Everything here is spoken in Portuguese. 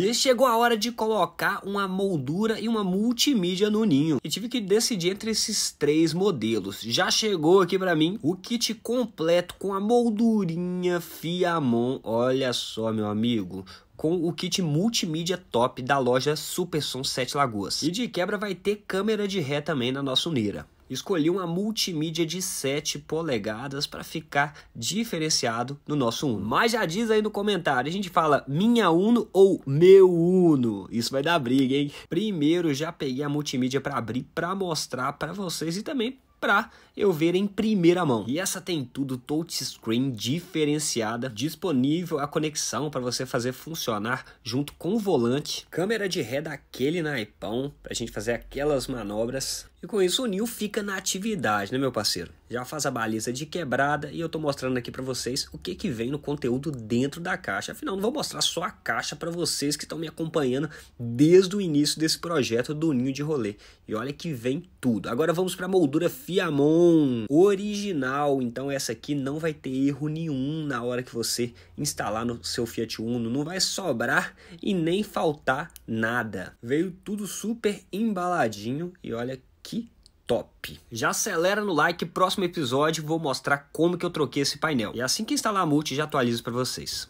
E chegou a hora de colocar uma moldura e uma multimídia no ninho. E tive que decidir entre esses três modelos. Já chegou aqui para mim o kit completo com a moldurinha Fiamon. Olha só, meu amigo com o kit multimídia top da loja Supersom 7 Lagoas. E de quebra vai ter câmera de ré também na nossa Unira escolhi uma multimídia de 7 polegadas para ficar diferenciado no nosso Uno. Mas já diz aí no comentário, a gente fala minha Uno ou meu Uno. Isso vai dar briga, hein? Primeiro já peguei a multimídia para abrir para mostrar para vocês e também para eu ver em primeira mão. E essa tem tudo touchscreen diferenciada, disponível a conexão para você fazer funcionar junto com o volante, câmera de ré daquele naipão para a gente fazer aquelas manobras. E com isso o Nil fica na atividade, né meu parceiro? já faz a baliza de quebrada e eu estou mostrando aqui para vocês o que, que vem no conteúdo dentro da caixa. Afinal, não vou mostrar só a caixa para vocês que estão me acompanhando desde o início desse projeto do Ninho de Rolê. E olha que vem tudo. Agora vamos para a moldura Fiamon original. Então essa aqui não vai ter erro nenhum na hora que você instalar no seu Fiat Uno. Não vai sobrar e nem faltar nada. Veio tudo super embaladinho e olha que top. Já acelera no like, próximo episódio vou mostrar como que eu troquei esse painel. E assim que instalar a multi já atualizo para vocês.